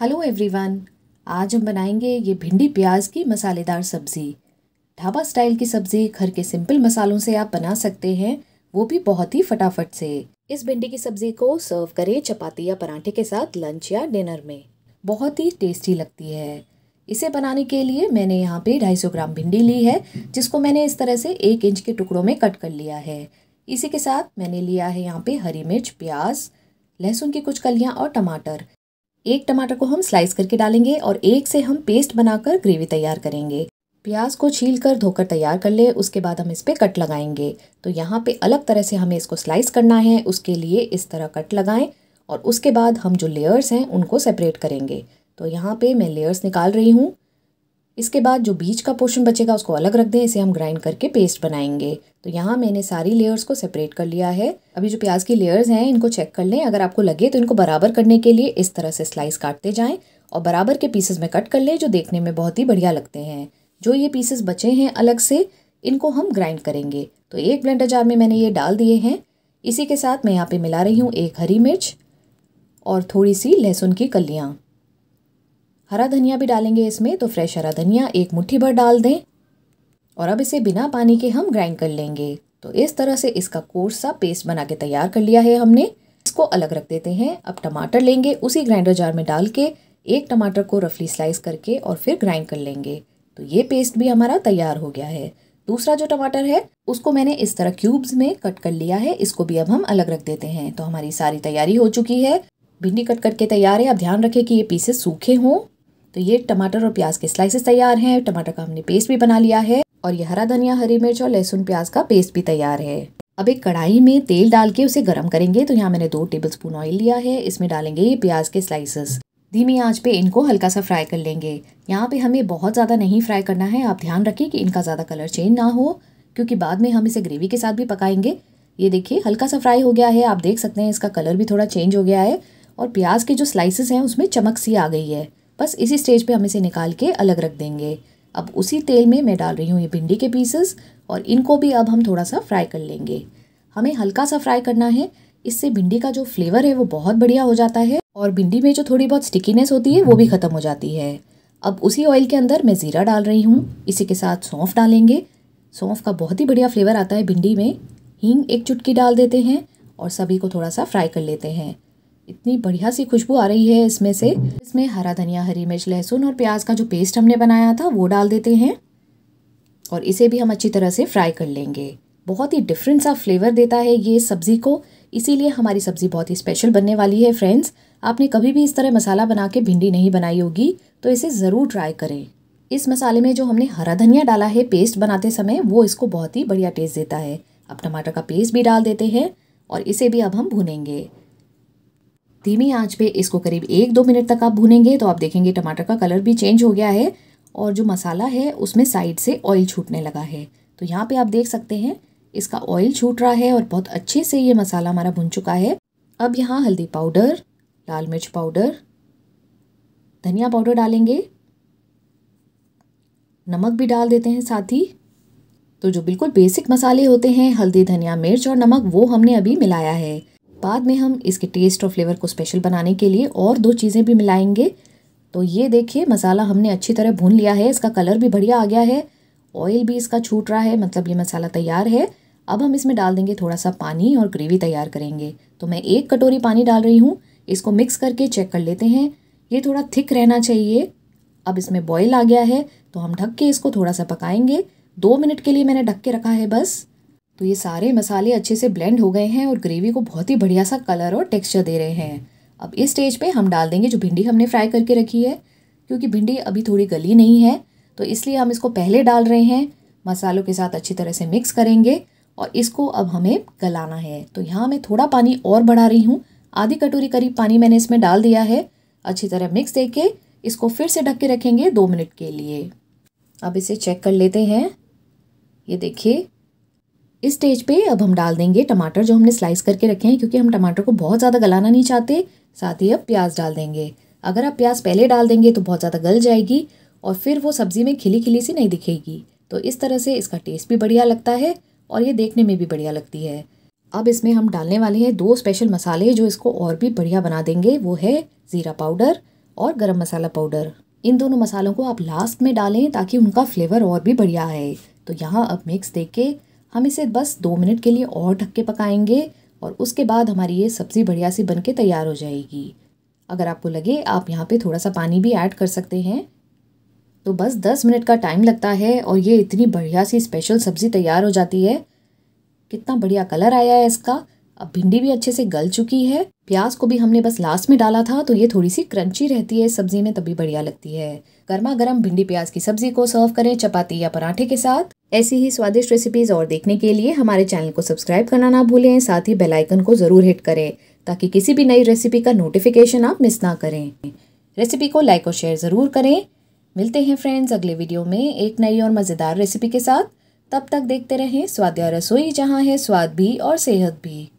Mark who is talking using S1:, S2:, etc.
S1: hello everyone आज हम बनाएंगे ये भिंडी प्याज की मसालेदार सब्ज़ी ढाबा स्टाइल की सब्ज़ी घर के सिंपल मसालों से आप बना सकते हैं वो भी बहुत ही फटाफट से इस भिंडी की सब्ज़ी को सर्व करें चपाती या पराठे के साथ लंच या डिनर में बहुत ही टेस्टी लगती है इसे बनाने के लिए मैंने यहाँ पे 250 ग्राम भिंडी ली है जिसको मैंने इस तरह से एक इंच के टुकड़ों में कट कर लिया है इसी के साथ मैंने लिया है यहाँ पे हरी मिर्च प्याज लहसुन की कुछ कलियाँ और टमाटर एक टमाटर को हम स्लाइस करके डालेंगे और एक से हम पेस्ट बनाकर ग्रेवी तैयार करेंगे प्याज को छील कर धोकर तैयार कर ले उसके बाद हम इस पर कट लगाएंगे तो यहाँ पे अलग तरह से हमें इसको स्लाइस करना है उसके लिए इस तरह कट लगाएं और उसके बाद हम जो लेयर्स हैं उनको सेपरेट करेंगे तो यहाँ पे मैं लेयर्स निकाल रही हूँ इसके बाद जो बीच का पोर्शन बचेगा उसको अलग रख दें इसे हम ग्राइंड करके पेस्ट बनाएंगे तो यहाँ मैंने सारी लेयर्स को सेपरेट कर लिया है अभी जो प्याज की लेयर्स हैं इनको चेक कर लें अगर आपको लगे तो इनको बराबर करने के लिए इस तरह से स्लाइस काटते जाएँ और बराबर के पीसेस में कट कर लें जो देखने में बहुत ही बढ़िया लगते हैं जो ये पीसेस बचे हैं अलग से इनको हम ग्राइंड करेंगे तो एक ब्लेंडर जार में मैंने ये डाल दिए हैं इसी के साथ मैं यहाँ पर मिला रही हूँ एक हरी मिर्च और थोड़ी सी लहसुन की कलियाँ हरा धनिया भी डालेंगे इसमें तो फ्रेश हरा धनिया एक मुट्ठी भर डाल दें और अब इसे बिना पानी के हम ग्राइंड कर लेंगे तो इस तरह से इसका कोर्स सा पेस्ट बना के तैयार कर लिया है हमने इसको अलग रख देते हैं अब टमाटर लेंगे उसी ग्राइंडर जार में डाल के एक टमाटर को रफली स्लाइस करके और फिर ग्राइंड कर लेंगे तो ये पेस्ट भी हमारा तैयार हो गया है दूसरा जो टमाटर है उसको मैंने इस तरह क्यूब्स में कट कर लिया है इसको भी अब हम अलग रख देते हैं तो हमारी सारी तैयारी हो चुकी है भिंडी कट करके तैयार है अब ध्यान रखें कि ये पीसेस सूखे हों तो ये टमाटर और प्याज के स्लाइसेस तैयार हैं टमाटर का हमने पेस्ट भी बना लिया है और ये हरा धनिया हरी मिर्च और लहसुन प्याज का पेस्ट भी तैयार है अब एक कढ़ाई में तेल डाल के उसे गर्म करेंगे तो यहाँ मैंने दो टेबल स्पून ऑयल लिया है इसमें डालेंगे ये प्याज के स्लाइसेस धीमी आंच पे इनको हल्का सा फ्राई कर लेंगे यहाँ पे हमें बहुत ज़्यादा नहीं फ्राई करना है आप ध्यान रखें कि इनका ज़्यादा कलर चेंज ना हो क्योंकि बाद में हम इसे ग्रेवी के साथ भी पकाएंगे ये देखिए हल्का सा फ्राई हो गया है आप देख सकते हैं इसका कलर भी थोड़ा चेंज हो गया है और प्याज के जो स्लाइसेस हैं उसमें चमक सी आ गई है बस इसी स्टेज पे हम इसे निकाल के अलग रख देंगे अब उसी तेल में मैं डाल रही हूँ ये भिंडी के पीसेस और इनको भी अब हम थोड़ा सा फ्राई कर लेंगे हमें हल्का सा फ्राई करना है इससे भिंडी का जो फ्लेवर है वो बहुत बढ़िया हो जाता है और भिंडी में जो थोड़ी बहुत स्टिकीनेस होती है वो भी ख़त्म हो जाती है अब उसी ऑयल के अंदर मैं ज़ीरा डाल रही हूँ इसी के साथ सौंफ डालेंगे सौंफ का बहुत ही बढ़िया फ्लेवर आता है भिंडी में हींग एक चुटकी डाल देते हैं और सभी को थोड़ा सा फ्राई कर लेते हैं इतनी बढ़िया सी खुशबू आ रही है इसमें से इसमें हरा धनिया हरी मिर्च लहसुन और प्याज का जो पेस्ट हमने बनाया था वो डाल देते हैं और इसे भी हम अच्छी तरह से फ्राई कर लेंगे बहुत ही डिफरेंट सा फ्लेवर देता है ये सब्ज़ी को इसीलिए हमारी सब्ज़ी बहुत ही स्पेशल बनने वाली है फ्रेंड्स आपने कभी भी इस तरह मसाला बना के भिंडी नहीं बनाई होगी तो इसे ज़रूर ट्राई करें इस मसाले में जो हमने हरा धनिया डाला है पेस्ट बनाते समय वो इसको बहुत ही बढ़िया टेस्ट देता है अब टमाटर का पेस्ट भी डाल देते हैं और इसे भी अब हम भुनेंगे धीमी आंच पे इसको करीब एक दो मिनट तक आप भूनेंगे तो आप देखेंगे टमाटर का कलर भी चेंज हो गया है और जो मसाला है उसमें साइड से ऑयल छूटने लगा है तो यहाँ पे आप देख सकते हैं इसका ऑयल छूट रहा है और बहुत अच्छे से ये मसाला हमारा भुन चुका है अब यहाँ हल्दी पाउडर लाल मिर्च पाउडर धनिया पाउडर डालेंगे नमक भी डाल देते हैं साथ ही तो जो बिल्कुल बेसिक मसाले होते हैं हल्दी धनिया मिर्च और नमक वो हमने अभी मिलाया है बाद में हम इसके टेस्ट और फ्लेवर को स्पेशल बनाने के लिए और दो चीज़ें भी मिलाएंगे तो ये देखिए मसाला हमने अच्छी तरह भून लिया है इसका कलर भी बढ़िया आ गया है ऑयल भी इसका छूट रहा है मतलब ये मसाला तैयार है अब हम इसमें डाल देंगे थोड़ा सा पानी और ग्रेवी तैयार करेंगे तो मैं एक कटोरी पानी डाल रही हूँ इसको मिक्स करके चेक कर लेते हैं ये थोड़ा थिक रहना चाहिए अब इसमें बॉयल आ गया है तो हम ढक के इसको थोड़ा सा पकाएंगे दो मिनट के लिए मैंने ढक के रखा है बस तो ये सारे मसाले अच्छे से ब्लेंड हो गए हैं और ग्रेवी को बहुत ही बढ़िया सा कलर और टेक्सचर दे रहे हैं अब इस स्टेज पे हम डाल देंगे जो भिंडी हमने फ्राई करके रखी है क्योंकि भिंडी अभी थोड़ी गली नहीं है तो इसलिए हम इसको पहले डाल रहे हैं मसालों के साथ अच्छी तरह से मिक्स करेंगे और इसको अब हमें गलाना है तो यहाँ मैं थोड़ा पानी और बढ़ा रही हूँ आधी कटोरी करीब पानी मैंने इसमें डाल दिया है अच्छी तरह मिक्स दे के इसको फिर से ढक के रखेंगे दो मिनट के लिए अब इसे चेक कर लेते हैं ये देखिए इस स्टेज पे अब हम डाल देंगे टमाटर जो हमने स्लाइस करके रखे हैं क्योंकि हम टमाटर को बहुत ज़्यादा गलाना नहीं चाहते साथ ही अब प्याज डाल देंगे अगर आप प्याज पहले डाल देंगे तो बहुत ज़्यादा गल जाएगी और फिर वो सब्ज़ी में खिली खिली सी नहीं दिखेगी तो इस तरह से इसका टेस्ट भी बढ़िया लगता है और ये देखने में भी बढ़िया लगती है अब इसमें हम डालने वाले हैं दो स्पेशल मसाले जो इसको और भी बढ़िया बना देंगे वो है ज़ीरा पाउडर और गरम मसाला पाउडर इन दोनों मसालों को आप लास्ट में डालें ताकि उनका फ्लेवर और भी बढ़िया आए तो यहाँ अब मिक्स देख के हम इसे बस दो मिनट के लिए और ढक के पकाएंगे और उसके बाद हमारी ये सब्ज़ी बढ़िया सी बन के तैयार हो जाएगी अगर आपको लगे आप यहाँ पे थोड़ा सा पानी भी ऐड कर सकते हैं तो बस दस मिनट का टाइम लगता है और ये इतनी बढ़िया सी स्पेशल सब्ज़ी तैयार हो जाती है कितना बढ़िया कलर आया है इसका अब भिंडी भी अच्छे से गल चुकी है प्याज को भी हमने बस लास्ट में डाला था तो ये थोड़ी सी क्रंची रहती है सब्ज़ी में तभी बढ़िया लगती है गर्मा गर्म भिंडी प्याज की सब्जी को सर्व करें चपाती या पराठे के साथ ऐसी ही स्वादिष्ट रेसिपीज और देखने के लिए हमारे चैनल को सब्सक्राइब करना ना भूलें साथ ही बेल आइकन को जरूर हिट करें ताकि किसी भी नई रेसिपी का नोटिफिकेशन आप मिस ना करें रेसिपी को लाइक और शेयर ज़रूर करें मिलते हैं फ्रेंड्स अगले वीडियो में एक नई और मज़ेदार रेसिपी के साथ तब तक देखते रहें स्वाद्या रसोई जहाँ है स्वाद भी और सेहत भी